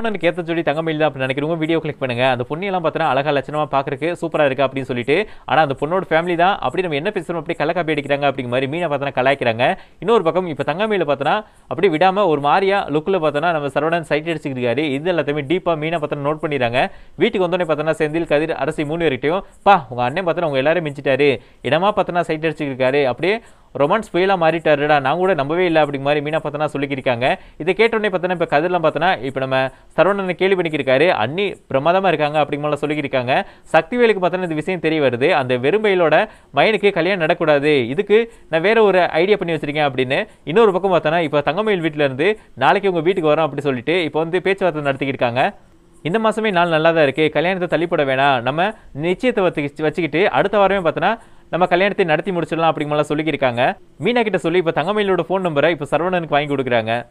இன்னொன்று ஏற்ற சொல்லி தங்கமயில் தான் அப்படி நினைக்கிறவங்க வீடியோ கிளிக் பண்ணுங்க அந்த பொண்ணியெல்லாம் பார்த்தா அழகாக லட்சணமாக பார்க்குறதுக்கு சூப்பராக இருக்கா அப்படின்னு சொல்லிட்டு ஆனால் அந்த பொண்ணோட ஃபேமிலி தான் அப்படி நம்ம என்ன பேசுகிறோம் அப்படி கலக்காப்பி அடிக்கிறாங்க அப்படிங்கிற மாதிரி மீனை பார்த்தா கலாய்க்கிறாங்க இன்னொரு பக்கம் இப்போ தங்கமயில் பார்த்தோன்னா அப்படி விடாமல் ஒரு மாதிரியா லுக்கில் பார்த்தோன்னா நம்ம சரவணன் சைட் அடிச்சுக்கிறாரு இது எல்லாத்தையுமே டீப்பாக மீனை பார்த்தா நோட் பண்ணிடுறாங்க வீட்டுக்கு வந்தோடனே பார்த்தோன்னா செந்தில் கதிர் அரசி மூணு வரைக்கும் பா உங்கள் அண்ணன் பார்த்தோன்னா உங்கள் எல்லாரும் மிஞ்சிட்டாரு இடமா பார்த்தோன்னா சைட் அடிச்சுக்கிறாரு அப்படியே ரொமான்ஸ் புயலாக மாறிட்டாருடா நான் கூட நம்பவே இல்லை அப்படிங்க மாதிரி மீனா பார்த்தனா சொல்லிக்கிருக்காங்க இதை கேட்டோடனே பார்த்தோன்னா இப்போ கதிரெலாம் பார்த்தோன்னா இப்போ நம்ம சரவணனை கேள்வி பண்ணிக்கிருக்காரு அன்னி பிரமாதமாக இருக்காங்க அப்படிங்கிற மாதிரி சக்தி வேலுக்கு பார்த்தோன்னா இந்த விஷயம் தெரிய வருது அந்த வெறுமையிலோட மயனுக்கு கல்யாணம் நடக்கூடாது இதுக்கு நான் வேற ஒரு ஐடியா பண்ணி வச்சிருக்கேன் அப்படின்னு இன்னொரு பக்கம் பார்த்தோன்னா இப்போ தங்கமயில் வீட்டிலேருந்து நாளைக்கு உங்கள் வீட்டுக்கு வரோம் அப்படி சொல்லிட்டு இப்போ வந்து பேச்சுவார்த்தை நடத்திக்கிட்டு இந்த மாதமே நாள் நல்லா தான் இருக்குது கல்யாணத்தை தள்ளிப்பட வேணாம் நம்ம நிச்சயத்தை வச்சு வச்சுக்கிட்டு அடுத்த வாரமே பார்த்தோன்னா நம்ம கல்யாணத்தை நடத்தி முடிச்சிடலாம் அப்படிங்கலாம் சொல்லியிருக்காங்க மீனா கிட்ட சொல்லி இப்போ தங்கமயிலோட ஃபோன் நம்பரை இப்போ சரவணனுக்கு வாங்கி கொடுக்குறாங்க